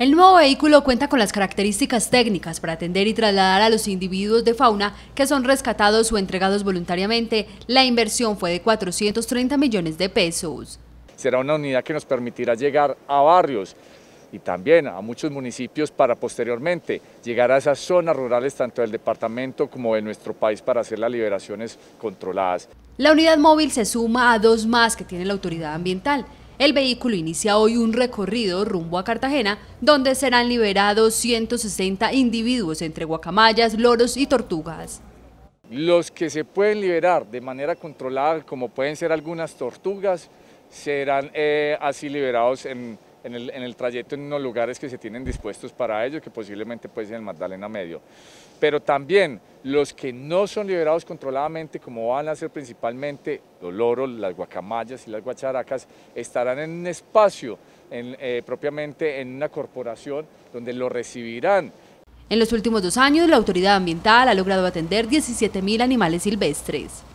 El nuevo vehículo cuenta con las características técnicas para atender y trasladar a los individuos de fauna que son rescatados o entregados voluntariamente. La inversión fue de 430 millones de pesos. Será una unidad que nos permitirá llegar a barrios y también a muchos municipios para posteriormente llegar a esas zonas rurales tanto del departamento como de nuestro país para hacer las liberaciones controladas. La unidad móvil se suma a dos más que tiene la autoridad ambiental, el vehículo inicia hoy un recorrido rumbo a Cartagena, donde serán liberados 160 individuos entre guacamayas, loros y tortugas. Los que se pueden liberar de manera controlada, como pueden ser algunas tortugas, serán eh, así liberados en, el, trayecto en unos lugares que se tienen dispuestos para ello, que posiblemente puede ser el Magdalena Medio. Pero también los que no son liberados controladamente, como van a ser principalmente los loros, las guacamayas y las guacharacas, estarán en un espacio eh, propiamente en una corporación donde lo recibirán. En los últimos dos años, la autoridad ambiental ha logrado atender 17.000 animales silvestres.